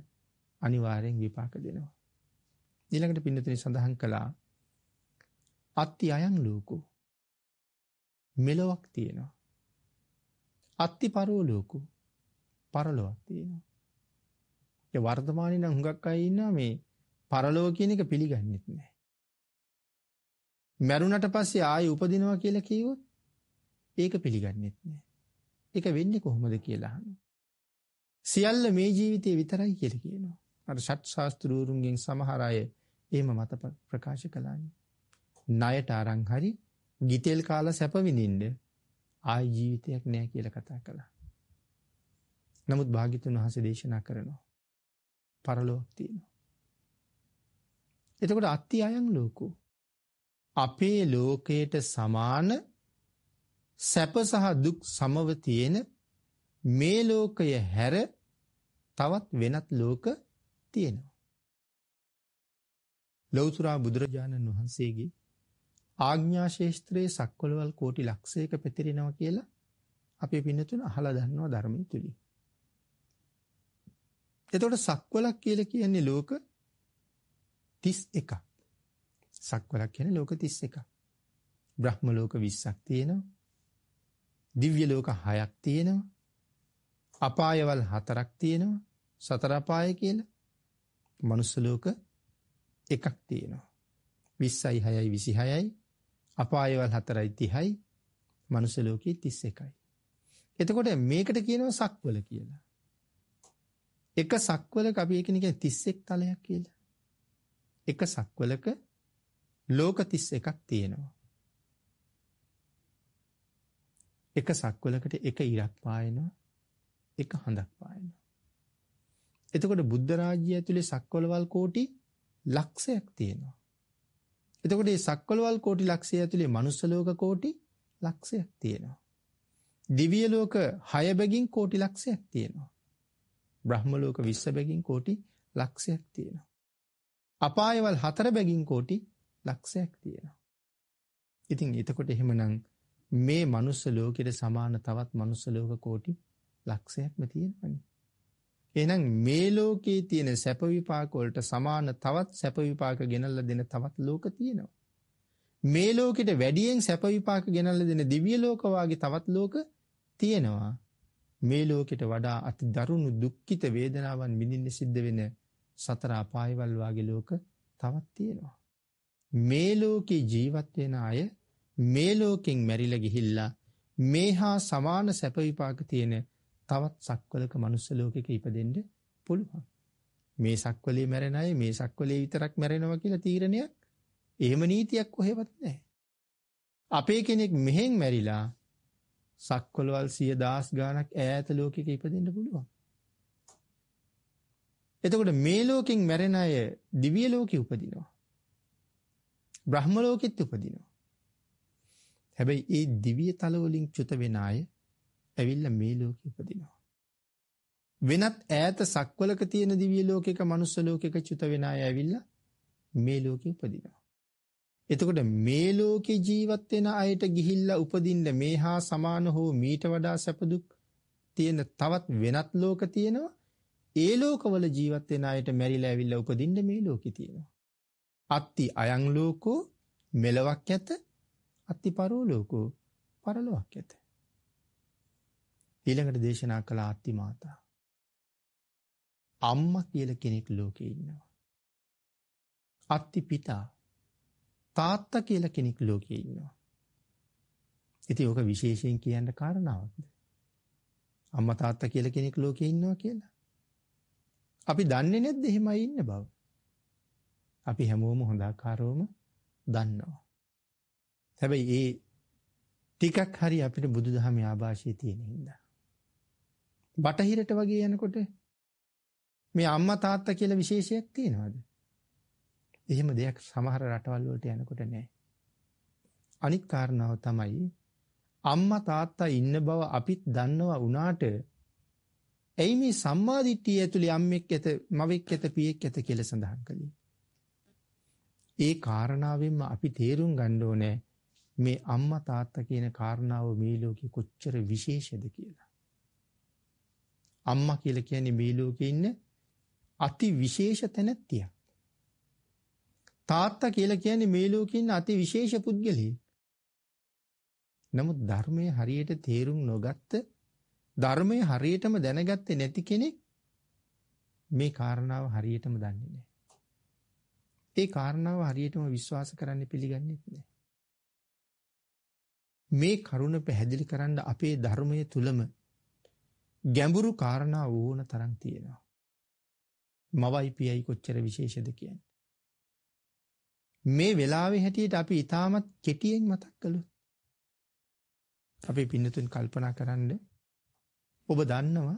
අනිවාර්යෙන් විපාක දෙනවා. ඊළඟට පින්නතේ සඳහන් කළා අත්ති අයං ලෝකෝ මෙලොවක් තියෙනවා. අත්ති පරෝ ලෝකෝ පරලොවක් තියෙනවා. ඒ වර්තමානයේ නම් හුඟක් අය ඉන්නවා මේ පරලෝ කියන එක පිළිගන්නෙත් නැහැ. මැරුණට පස්සේ ආයෙ උපදිනවා කියලා කිව්වොත් ඒක පිළිගන්නෙත් නෑ. ඒක වෙන්නේ කොහොමද කියලා අහනවා. සියල්ල මේ ජීවිතේ විතරයි කියලා කියනවා. අර ෂට් ශාස්ත්‍රූරුන්ගෙන් සමහර අය එහෙම මත ප්‍රකාශ කළානේ. ණයට අරන් හරි ගිතෙල් කාලා සැප විඳින්න ආයි ජීවිතයක් නෑ කියලා කතා කළා. නමුත් භාග්‍යතුන් වහන්සේ දේශනා කරනවා. පරලෝක් තියෙනවා. එතකොට අත්ති අයන් ලෝකෝ අපේ ලෝකයට සමාන සැප සහ දුක් සමව තියෙන මේ ලෝකය හැර තවත් වෙනත් ලෝක තියෙනවා. ලෞතර බුදුරජාණන් වහන්සේගේ ආඥා ශේස්ත්‍රයේ සක්වලවල් කෝටි ලක්ෂයක පැතිරෙනවා කියලා අපි පින්නතුන අහලා දන්නවා ධර්මයේ තුලින්. එතකොට සක්වලක් කියලා කියන්නේ ලෝක 31ක්. සක්වලක් කියන්නේ ලෝක 31ක්. බ්‍රහ්ම ලෝක 20ක් තියෙනවා. දිව්‍ය ලෝක 6ක් තියෙනවා. අපායවල 4ක් තියෙනවා. සතර අපාය කියලා. මනුස්ස ලෝක එකක් තියෙනවා. 20යි 6යි 26යි අපායවල 4යි 30යි මනුස්ස ලෝකේ 31යි. එතකොට මේකට කියනවා සක්වල කියලා. එක සක්වලක අපි ඒකනේ කියන්නේ 31 තලයක් කියලා. එක සක්වලක ලෝක 31ක් තියෙනවා. එක සක්වලකට එක ඉරක් පායනවා, එක හඳක් පායනවා. එතකොට බුද්ධ රාජ්‍ය ඇතුලේ සක්වලවල් කෝටි ලක්ෂයක් තියෙනවා. එතකොට මේ සක්වලවල් කෝටි ලක්ෂය ඇතුලේ මනුස්ස ලෝක කෝටි ලක්ෂයක් තියෙනවා. දිව්‍ය ලෝක 6 බැගින් කෝටි ලක්ෂයක් තියෙනවා. බ්‍රහ්ම ලෝක 20 බැගින් කෝටි ලක්ෂයක් තියෙනවා. අපායවල 4 බැගින් කෝටි ලක්ෂයක් තියෙනවා. ඉතින් එතකොට එහෙමනම් මේ මනුස්ස ලෝකෙට සමාන තවත් මනුස්ස ලෝක කෝටි ලක්ෂයක්ම තියෙනවනේ. එහෙනම් මේ ලෝකයේ තියෙන සැප විපාක වලට සමාන තවත් සැප විපාක ගෙනල්ලා දෙන තවත් ලෝක තියෙනවා. මේ ලෝකෙට වැඩියෙන් සැප විපාක ගෙනල්ලා දෙන දිව්‍ය ලෝක වාගේ තවත් ලෝක තියෙනවා. මේ ලෝකෙට වඩා අති දරුණු දුක්ඛිත වේදනාවන් විඳින්න සිද්ධ වෙන සතර අපායවල් වාගේ ලෝක තවත් තියෙනවා. මේ ලෝකේ ජීවත් වෙන අය මේ ලෝකෙන් මැරිලා ගිහිල්ලා මේ හා සමාන සැප විපාක තියෙන තවත් සක්වලක මනුස්ස ලෝකෙක ඉපදෙන්න පුළුවන්. මේ සක්වලේ මැරෙන අය මේ සක්වලේ විතරක් මැරෙනවා කියලා තීරණයක් එහෙම නීතියක් කොහෙවත් නැහැ. අපේ කෙනෙක් මෙහෙන් මැරිලා සක්වලවල් 10000 ගාණක් ඈත ලෝකෙක ඉපදෙන්න පුළුවන්. එතකොට මේ ලෝකෙන් මැරෙන අය දිව්‍ය ලෝකෙ උපදිනවා. බ්‍රහ්ම ලෝකෙත් උපදිනවා. හැබැයි ඒ දිවිය තලවලින් චුත වෙන අය ඇවිල්ලා මේ ලෝකෙ උපදිනවා. වෙනත් ඈත සක්වලක තියෙන දිව්‍ය ලෝකයක මනුස්ස ලෝකයක චුත වෙන අය ඇවිල්ලා මේ ලෝකෙ උපදිනවා. එතකොට මේ ලෝකේ ජීවත් වෙන අයට ගිහිල්ලා උපදින්න මේ හා සමාන හෝ මීට වඩා සැප දුක් තියෙන තවත් වෙනත් ලෝක තියෙනවා. ඒ ලෝකවල ජීවත් වෙන අයට මැරිලා ඇවිල්ලා උපදින්න මේ ලෝකෙ තියෙනවා. අත්ති අයං ලෝකෝ මෙලවක් ඇත අත්ති පරෝ ලෝකෝ පරලොවක් ඇත. ඊළඟට දේශනා කළ අත්ති මාතා. අම්ම කියල කෙනෙක් ලෝකේ ඉන්නවා. අත්ති පිතා තාත්තා කියල කෙනෙක් ලෝකේ ඉන්නවා. ඉති ඕක විශේෂයෙන් කියන්න කාරණාවක්ද. අම්ම තාත්තා කියල කෙනෙක් ලෝකේ ඉන්නවා කියලා. අපි දන්නේ නැද්ද එහෙමයි ඉන්න බව. අපි හැමෝම හොඳාකාරවම දන්නවා. හැබැයි ඒ ටිකක් හරි අපිට බුදුදහමේ ආభాෂය තියෙන හින්දා. බටහිරට වගේ යනකොට මේ අම්මා තාත්තා කියලා විශේෂයක් තියෙනවද? එහෙම දෙයක් සමහර රටවල් වලට යනකොට නැහැ. අනිත් කාරණාව තමයි අම්මා තාත්තා ඉන්න බව අපිත් දන්නවා වුණාට ඇයි මේ සම්මාදිට්ඨිය ඇතුලේ අම්මෙක් ඇත මවෙක් ඇත පියෙක් ඇත කියලා සඳහන් කළේ? ඒ කාරණාවෙන්ම අපි තේරුම් ගන්න ඕනේ මේ අම්මා තාත්තා කියන කාරණාව මේ ලෝකේ කොච්චර විශේෂද කියලා. අම්මා කියලා කියන්නේ මේ ලෝකේ ඉන්න අති විශේෂ තැනැත්තියක්. තාත්තා කියලා කියන්නේ මේ ලෝකේ ඉන්න අති විශේෂ පුද්ගලයෙක්. නමුත් ධර්මයේ හරියට තේරුම් නොගත්ත ධර්මයේ හරියටම දැනගත්තේ නැති කෙනෙක් මේ කාරණාව හරියටම දන්නේ නැහැ. ඒ කාරණාව හරියටම විශ්වාස කරන්න පිළිගන්නෙත් නැහැ. මේ කරුණ පැහැදිලි කරන්න අපේ ධර්මයේ තුලම ගැඹුරු කාරණා ඕන තරම් තියෙනවා. මවයි පියයි කොච්චර විශේෂද කියන්නේ. මේ වෙලාවේ හැටියට අපි ඊටමත් කෙටියෙන් මතක් කළොත් අපි පින්නතුන් කල්පනා කරන්න ඔබ දන්නවා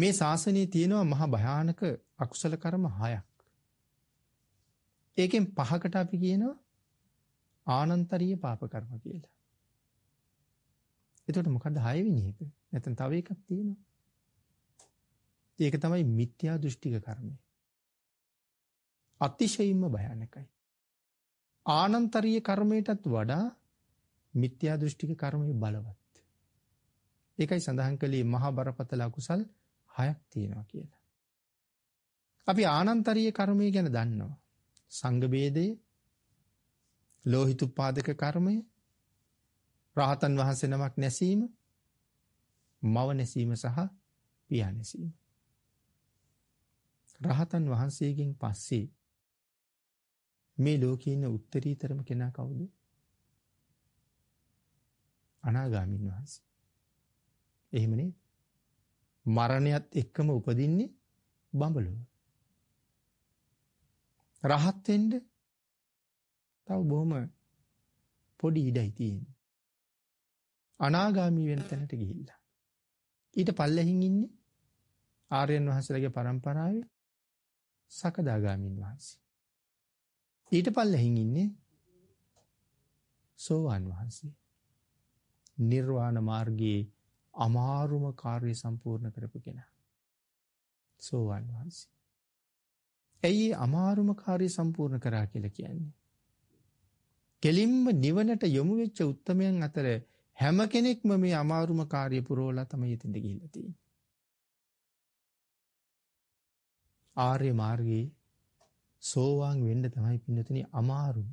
මේ ශාසනයේ තියෙනවා මහා භයානක අකුසල කර්ම හයක්. ඒකෙන් පහකට අපි කියනවා ආනන්තරීය පාප කර්ම කියලා. එතකොට මොකද්ද හයවෙනි එක? නැත්නම් තව එකක් තියෙනවා. ඒක තමයි මිත්‍යා දෘෂ්ටික කර්මය. අතිශයින්ම භයානකයි. ආනන්තරීය කර්මයටත් වඩා මිත්‍යා දෘෂ්ටික කර්මය බලවත්. ඒකයි සඳහන් කළේ මහා බරපතල අකුසල් හයක් තියෙනවා කියලා. අපි ආනන්තරීය කර්මය ගැන දන්නවා. සංඝ ભેදය, ලෝහිතුපාදක කර්මය, රහතන් වහන්සේ නමක් නැසීම, මව නැසීම සහ පියා නැසීම. රහතන් වහන්සේගෙන් පස්සේ මේ ලෝකේ ඉන්න උත්තරීතරම කෙනා කවුද? අනාගාමීන් වහන්සේ. එහෙම නේද? මරණයත් එක්කම උපදින්නේ බඹලොව. රහත් වෙන්න තව බොහොම පොඩි ඉඩයි තියෙන්නේ. අනාගාමී වෙන තැනට ගිහිල්ලා. ඊට පල්ලෙහින් ඉන්නේ ආර්යයන් වහන්සේලාගේ પરම්පරාවේ සකදාගාමීන් වහන්සේ. ඊට පල්ලෙහින් ඉන්නේ සෝවාන් වහන්සේ. නිර්වාණ මාර්ගයේ අමාරුම කාර්ය සම්පූර්ණ කරපු කෙනා. සෝවාන් වහන්සේ. ඇයි අමාරුම කාර්ය සම්පූර්ණ කරා කියලා කියන්නේ? කෙලින්ම නිවනට යොමු වෙච්ච උත්මයන් අතර හැම කෙනෙක්ම මේ අමාරුම කාර්ය පුරවලා තමයි එතෙන්ද ගිහිල්ලා තියෙන්නේ. ආර්ය මාර්ගයේ සෝවාන් වෙන්න තමයි පින්නතුනි අමාරුම.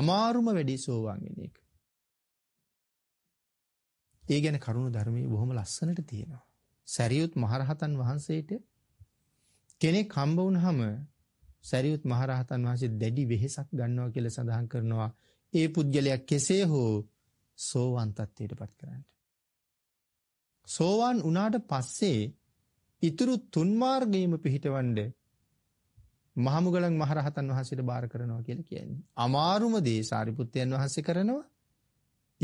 අමාරුම වැඩි සෝවාන් වෙන එක. ඒ ගැන කරුණු ධර්මයේ බොහොම ලස්සනට තියෙනවා. සරියුත් මහරහතන් වහන්සේට කෙනෙක් හම්බ වුනහම සරියුත් මහරහතන් වහන්සේ දැඩි වෙහෙසක් ගන්නවා කියලා සඳහන් කරනවා. ඒ පුද්ගලයා කෙසේ හෝ සෝවන් තත්ත්වයටපත් කරන්න. සෝවන් වුණාට පස්සේ ඉතුරු තුන් මාර්ගයේම පිහිටවන්න මහමුගලන් මහරහතන් වහන්සේට බාර කරනවා කියලා කියන්නේ. අමාරුම දේ සාරිපුත්තයන් වහන්සේ කරනවා.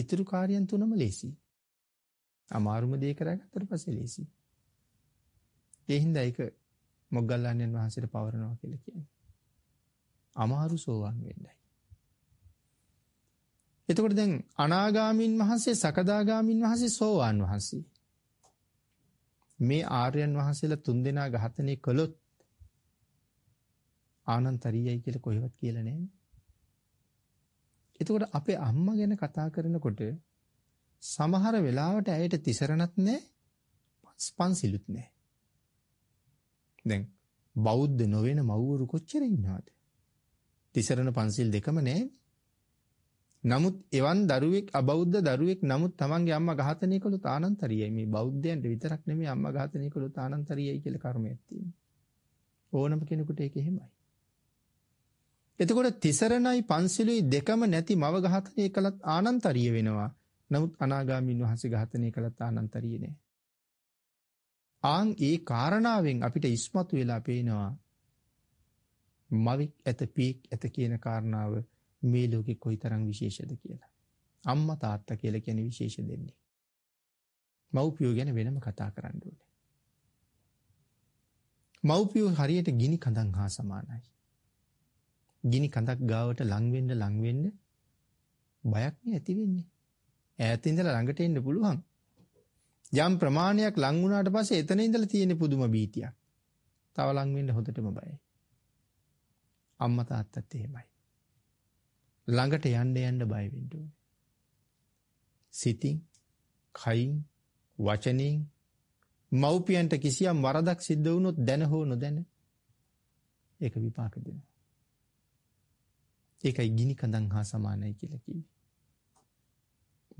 ඉතුරු කාර්යයන් තුනම ලේසි. අමාරුම දේ කරගත්තට පස්සේ ලේසි. ඒ හින්දා ඒක මොග්ගල්ලාණන් වහන්සේට පවරනවා කියලා කියන්නේ. අමාරු සෝවාන් වෙන්නයි. එතකොට දැන් අනාගාමීන් වහන්සේ සකදාගාමීන් වහන්සේ සෝවාන් වහන්සේ මේ ආර්යයන් වහන්සේලා තුන්දෙනා ඝාතනය කළොත් ආනන්තරියයි කියලා කොහෙවත් කියලා නැහැ. එතකොට අපේ අම්මා ගැන කතා කරනකොට සමහර වෙලාවට ඇයට තිසරණත් නැහැ පන්සිලුත් නැහැ. දැන් බෞද්ධ නොවන මව්වරු කොච්චර ඉන්නවද? තිසරණ පන්සිල් දෙකම නැහැ. නමුත් එවන් දරුවෙක් අබෞද්ධ දරුවෙක් නමුත් තමන්ගේ අම්මා ඝාතනය කළොත් ආනන්තරියයි. මේ බෞද්ධයන්ට විතරක් නෙමෙයි අම්මා ඝාතනය කළොත් ආනන්තරියයි කියලා කර්මයක් තියෙනවා. ඕනම කෙනෙකුට ඒක එහෙමයි. එතකොට තිසරණයි පන්සිලුයි දෙකම නැති මව ඝාතනය කළත් ආනන්තරිය වෙනවා. නමුත් අනාගාමීන් වහන්සේ ඝාතනය කළත් ආනන්තරිය නෑ. ආන් ඒ කාරණාවෙන් අපිට ඉස්මතු වෙලා පේනවා මවික් ඇත පීක් ඇත කියන කාරණාව මේ ලෝකෙ කොයිතරම් විශේෂද කියලා. අම්මා තාත්තා කියලා කියන්නේ විශේෂ දෙන්නේ. මව්පියෝ ගැන වෙනම කතා කරන්න ඕනේ. මව්පියෝ හරියට ගිනි කඳන් හා සමානයි. ගිනි කඳක් ගාවට ලං වෙන්න ලං වෙන්න බයක් නේ ඇති වෙන්නේ. ඈත ඉඳලා ළඟට එන්න පුළුවන්. යම් ප්‍රමාණයක් ලං වුණාට පස්සේ එතන ඉඳලා තියෙන පුදුම බීතියක්. තව ලං වෙන්න හොඳටම බයයි. අම්මා තාත්තත් එහෙමයි. ළඟට යන්න යන්න බය වෙන්න ඕනේ. සිතින්, කයින්, වචනෙන් මව්පියන්ට කිසියම් වරදක් සිද්ධ වුණොත් දැන හෝ නොදැන ඒක විපාක දෙනවා. ඒකයි ගිනි කඳන් හා සමානයි කියලා කිව්වේ.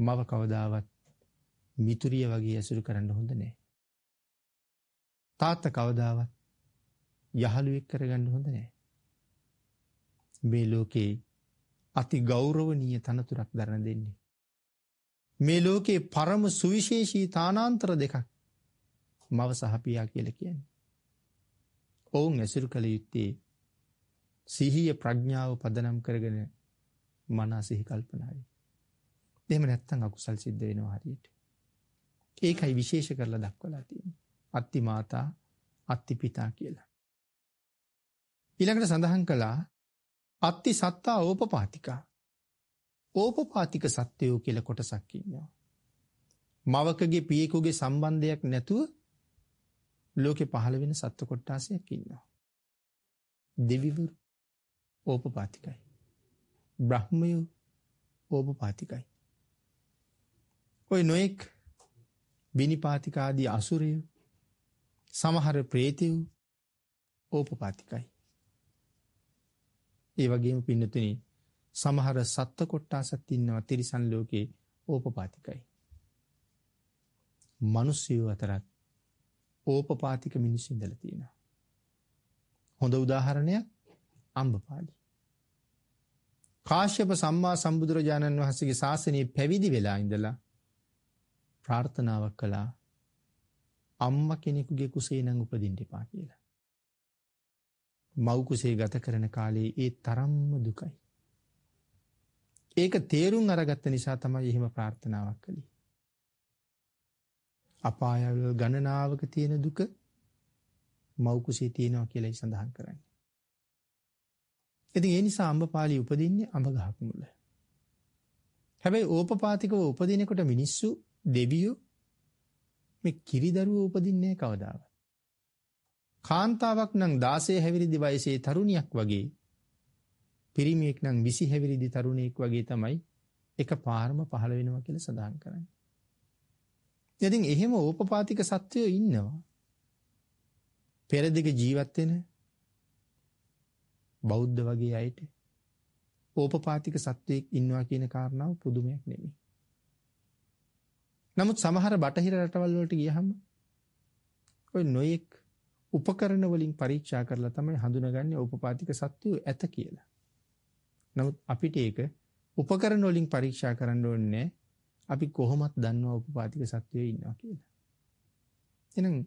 මව කවදාවත් මිතුරිය වගේ ඇසුරු කරන්න හොඳ නෑ. තාත්තා කවදාවත් යහළුවෙක් කරගන්න හොඳ නෑ. මේ ලෝකේ අති ගෞරවනීය තනතුරක් දරන දෙන්නේ. මේ ලෝකේ පරම සුවිශේෂී තානාන්තර දෙකක් මව සහපියා කියලා කියන්නේ. ඔවුන් ඇසුරු කළ යුත්තේ සිහිය ප්‍රඥාව පදනම් කරගෙන මනස සිහි කල්පනාවයි. එහෙම නැත්නම් අකුසල් සිද්ධ වෙනවා හරියට. ඒකයි විශේෂ කරලා දක්වලා තියෙන්නේ. අත්ති මාතා, අත්ති පිතා කියලා. ඊළඟට සඳහන් කළා අත්ති සත්තා ඕපපාතිකා. ඕපපාතික සත්වයෝ කියලා කොටසක් ඉන්නවා. මවකගේ පියෙකුගේ සම්බන්ධයක් නැතුව ලෝකේ පහළ වෙන සත්ව කොට්ටාසයක් ඉන්නවා. දෙවිවරු ඕපපාතිකයි. බ්‍රහ්මයෝ ඕපපාතිකයි. ඔය නොඑක් විනිපාතික ආදී අසුරය සමහර ප්‍රේතයෝ ඕපපාතිකයි. ඒ වගේම පින්නතුනි සමහර සත්ත්ව කොට්ටාසත් ඉන්නවා තිරිසන් ලෝකේ ඕපපාතිකයි. මිනිස්සු අතරත් ඕපපාතික මිනිස්සු ඉඳලා තියෙනවා. හොඳ උදාහරණයක් අම්බපාලි. කාශ්‍යප සම්මා සම්බුදුරජාණන් වහන්සේගේ ශාසනයේ පැවිදි වෙලා ඉඳලා ප්‍රාර්ථනාවක් කළා අම්මා කෙනෙකුගේ කුසේ නම් උපදින්න එපා කියලා. මව් කුසේ ගත කරන කාලේ ඒ තරම්ම දුකයි. ඒක තේරුම් අරගත්ත නිසා තමයි එහෙම ප්‍රාර්ථනාවක් කළේ. අපායවල ගණනාවක තියෙන දුක මව් කුසේ තියෙනවා කියලායි සඳහන් කරන්නේ. ඉතින් ඒ නිසා අඹපාලි උපදින්නේ අඹ ගහක මුල. හැබැයි ඕපපාතිකව උපදිනකොට මිනිස්සු දෙවියෝ මේ කිරිදරුවෝ උපදින්නේ කවදාවත්. කාන්තාවක් නම් 16 හැවිරිදි වයසේ තරුණියක් වගේ පිරිමියෙක් නම් 20 හැවිරිදි තරුණියෙක් වගේ තමයි එක පාරම පහළ වෙනවා කියලා සඳහන් කරන්නේ. ඉතින් එහෙම ඕපපාතික සත්වයෝ ඉන්නවා. පෙරදිග ජීවත් වෙන බෞද්ධ වගේ අයට ඕපපාතික සත්වයක් ඉන්නවා කියන කාරණාව පුදුමයක් නෙමෙයි. නමුත් සමහර බටහිර රටවල් වලට ගියහම ඔය නොයෙක් උපකරණ වලින් පරීක්ෂා කරලා තමයි හඳුනගන්නේ උපපාතික සත්‍යය ඇත කියලා. නමුත් අපිට ඒක උපකරණ වලින් පරීක්ෂා කරන්න ඕනේ අපි කොහොමත් දන්නවා උපපාතික සත්‍යයේ ඉන්නවා කියලා. එහෙනම්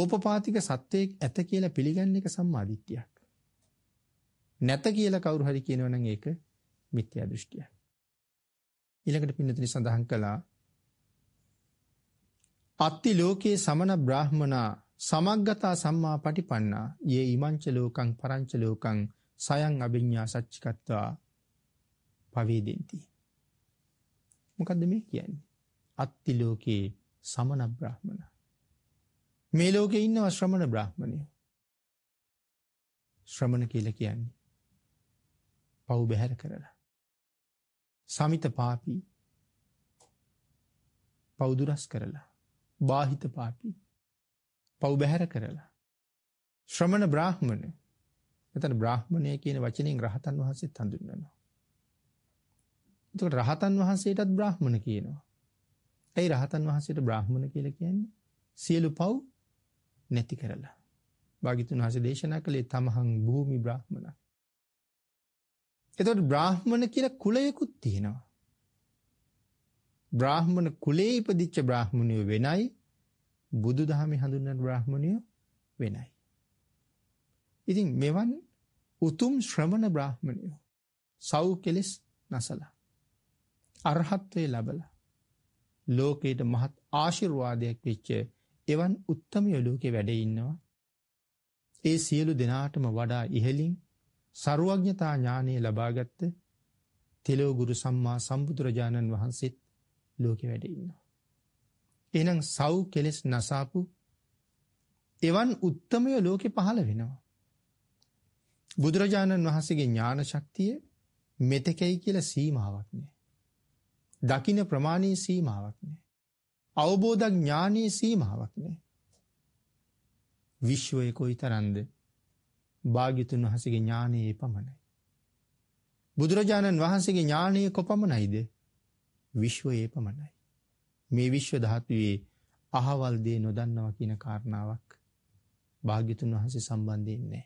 ඕපපාතික සත්‍යයක් ඇත කියලා පිළිගන්න එක සම්මාදිට්ඨියක්. නැත කියලා කවුරු හරි කියනවනම් ඒක මිත්‍යා දෘෂ්ටියක්. ඊළඟට පින්නතුනි සඳහන් කළා අත්ති ලෝකේ සමන බ්‍රාහ්මනා සමග්ගතා සම්මා පටිපන්නා යේ ීමංච ලෝකං පරංච ලෝකං සයන් අභිඤ්ඤා සච්චිකත්වා පවේදෙන්ති. මොකද්ද මේ කියන්නේ? අත්ති ලෝකේ සමන බ්‍රාහ්මන. මේ ලෝකේ ඉන්නව ශ්‍රමණ බ්‍රාහ්මණයෝ. ශ්‍රමණ කියලා කියන්නේ පව් බැහැර කරලා. සමිත පාපී පව් දුරස් කරලා. බාහිත පාපී පව් බැහැර කරලා ශ්‍රමණ බ්‍රාහ්මණ එතන බ්‍රාහ්මණය කියන වචනයෙන් රහතන් වහන්සේත් හඳුන්වනවා එතකොට රහතන් වහන්සේටත් බ්‍රාහ්මණ කියනවා ඇයි රහතන් වහන්සේට බ්‍රාහ්මණ කියලා කියන්නේ සියලු පව් නැති කරලා භාගිතුන් වහන්සේ දේශනා කළේ තමහං භූමි බ්‍රාහ්මණ එතකොට බ්‍රාහ්මණ කියලා කුලයකුත් තියෙනවා බ්‍රාහ්මණ කුලේ ඉපදිච්ච බ්‍රාහ්මණයෝ වෙනයි බුදුදහමේ හඳුන්වන බ්‍රාහ්මණයෝ වෙනයි. ඉතින් මෙවන් උතුම් ශ්‍රමණ බ්‍රාහ්මණයෝ සව් කෙලෙස් නසලා අරහත්වේ ලබලා ලෝකයට මහත් ආශිර්වාදයක් වෙච්ච එවන් උත්තමය ලෝකේ වැඩ ඉන්නවා. ඒ සියලු දෙනාටම වඩා ඉහලින් සරුවඥතා ඥානය ලබාගත්ත තෙලෝගුරු සම්මා සම්බුදුරජාණන් වහන්සේත් ලෝකෙ වැඩ ඉන්නවා. එහෙනම් සව් කෙලෙස් නසාපු එවන් උත්තමය ලෝකෙ පහළ වෙනවා. බුදුරජාණන් වහන්සේගේ ඥාන ශක්තිය මෙතකයි කියලා සීමාවක් නෑ. දකින ප්‍රමාණයේ සීමාවක් නෑ. අවබෝධ ඥානයේ සීමාවක් නෑ. විශ්වයේ කොයිතරම්ද භාග්‍යතුන් වහන්සේගේ ඥානයේ පමණයි. බුදුරජාණන් වහන්සේගේ ඥානයේ කොපමණයිද? විශ්වයේ පමණයි. මේ විශ්ව ධාතුවේ අහවල් දේ නොදන්නවා කියන කාරණාවක් භාග්‍යතුන් වහන්සේ සම්බන්ධයෙන් නැහැ.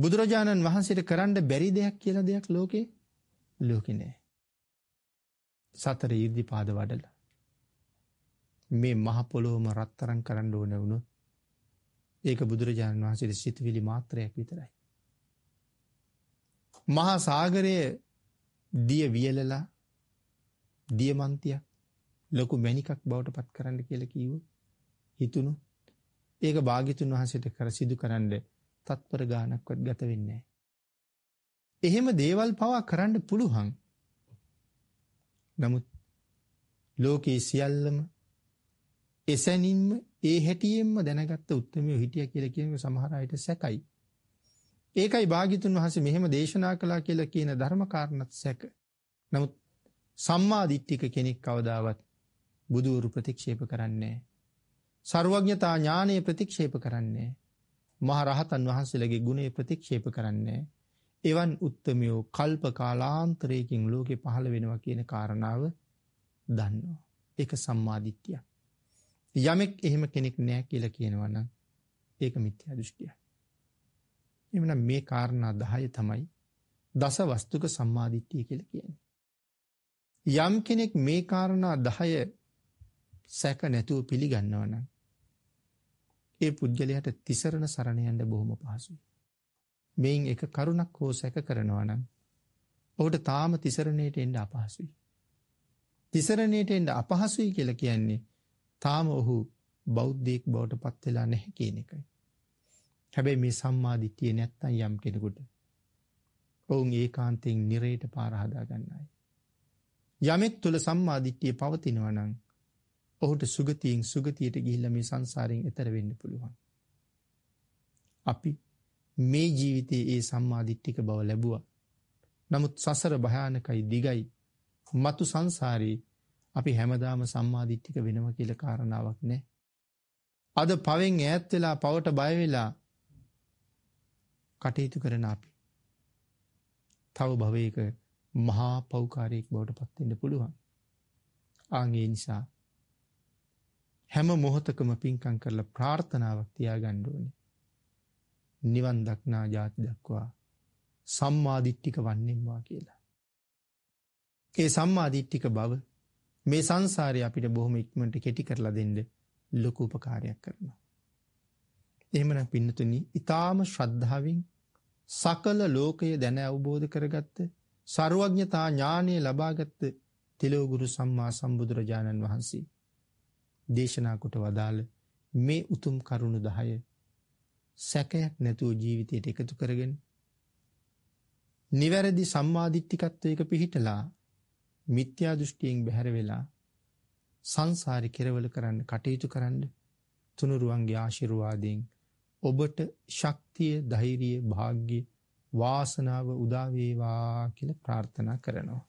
බුදුරජාණන් වහන්සේට කරන්න බැරි දෙයක් කියලා දෙයක් ලෝකේ ලෝකේ නැහැ. සතර ඊර්දිපාද වඩලා මේ මහ පොළොවම රත්තරන් කරන්න ඕන වුණොත් ඒක බුදුරජාණන් වහන්සේගේ සිතවිලි මාත්‍රයක් විතරයි. මහා සාගරයේ දිය වියලලා දියමන්තියක් ලොකු මැණිකක් බවට පත් කරන්න කියලා කිව්වොත් හිතුණොත් ඒක භාග්‍යතුන් වහන්සේට කර සිදු කරන්න තත්පර ගානක්වත් ගත වෙන්නේ එහෙම දේවල් පවා කරන්න පුළුවන්. නමුත් ලෝකේ සියල්ලම එසැනින්ම ඒ හැටියෙන්ම දැනගත්ත උත්මයෝ හිටියා කියලා කියන සමහර අයට සැකයි. ඒකයි භාග්‍යතුන් වහන්සේ මෙහෙම දේශනා කළා කියලා කියන ධර්ම කාරණත් සැක. නමුත් සම්මාධිට්ටික කෙනෙක් කවදාවත් බුදුවරු ප්‍රතික්ෂේප කරන්නේ. සර්වඥතා ඥානය ප්‍රතික්ෂේප කරන්නේ. මහරහතන් වහන්සේලගේ ගුණේ ප්‍රතික්ෂේප කරන්නේ. එවන් උත්තමයෝ කල්ප කාලාන්තරයකින් ලෝකෙ පහළ වෙනවා කියන කාරණාව දන්නවා. ඒක සම්මාධිත්‍යයක්. යමෙක් එහෙම කෙනෙක් නෑ කියලා කියනවා නම් ඒක මිත්‍යා දෘෂ්ටියක්. එමනම් මේ කාරණා 10 තමයි දස වස්තුක සම්මාදිට්ඨිය කියලා කියන්නේ. යම් කෙනෙක් මේ කාරණා 10 සැක නැතුව පිළිගන්නවා නම් ඒ පුද්ගලයාට තිසරණ සරණ යන්න බොහොම පහසුයි. මේන් එක කරුණක් හෝ සැක කරනවා නම් ඔහුට තාම තිසරණයට එන්න අපහසුයි. තිසරණයට එන්න අපහසුයි කියලා කියන්නේ තාම ඔහු බෞද්ධයෙක් බවට පත් වෙලා නැහැ කියන එකයි. හැබැයි මේ සම්මා දිට්ඨිය නැත්තම් යම් කෙනෙකුට ඔවුන් ඒකාන්තයෙන් නිරේට පාර හදා ගන්නයි. යමෙක් තුළ සම්මාදිට්ඨිය පවතිනවා නම් ඔහුට සුගතියෙන් සුගතියට ගිහිල්ලා මේ සංසාරයෙන් එතර වෙන්න පුළුවන්. අපි මේ ජීවිතයේ ඒ සම්මාදිට්ඨික බව ලැබුවා. නමුත් සසර භයානකයි දිගයි. මතු සංසාරේ අපි හැමදාම සම්මාදිට්ඨික වෙනවා කියලා කාරණාවක් නැහැ. අද පවෙන් ඈත් වෙලා පවට බය වෙලා කටයුතු කරන අපි තව භවයක මහා පෞකාරයෙක් බවට පත්වෙන්න පුළුවන්. ආගේ නිසා හැම මොහොතකම පින්කම් කරලා ප්‍රාර්ථනාවක් තියාගන්න ඕනේ. නිවන් දක්නා ජාති දක්වා සම්මාදිට්ඨික වන්නෙම්වා කියලා. ඒ සම්මාදිට්ඨික බව මේ සංසාරේ අපිට බොහොම ඉක්මනට කෙටි කරලා දෙන්න ලොකු උපකාරයක් කරනවා. එහෙමනම් පින්නතුනි, ඊ타ම ශ්‍රද්ධාවෙන් සකල ලෝකය දැන අවබෝධ කරගත්තා ਸਰවඥතා ඥානය ලබාගත් තෙලෝගුරු සම්මා සම්බුදුරජාණන් වහන්සේ දේශනා කොට වදාළ මේ උතුම් කරුණු 10 සැකයක් නැතුව ජීවිතයට එකතු කරගෙන නිවැරදි සම්මාදිට්ඨිකත්වයක පිහිටලා මිත්‍යා දෘෂ්ටියෙන් බැහැර වෙලා සංසාරي කෙරවල කරන්න කටයුතු කරන්න තුනුරුවන්ගේ ආශිර්වාදයෙන් ඔබට ශක්තිය ධෛර්යය වාග්ය වාසනාව උදා වේවා කියලා ප්‍රාර්ථනා කරනවා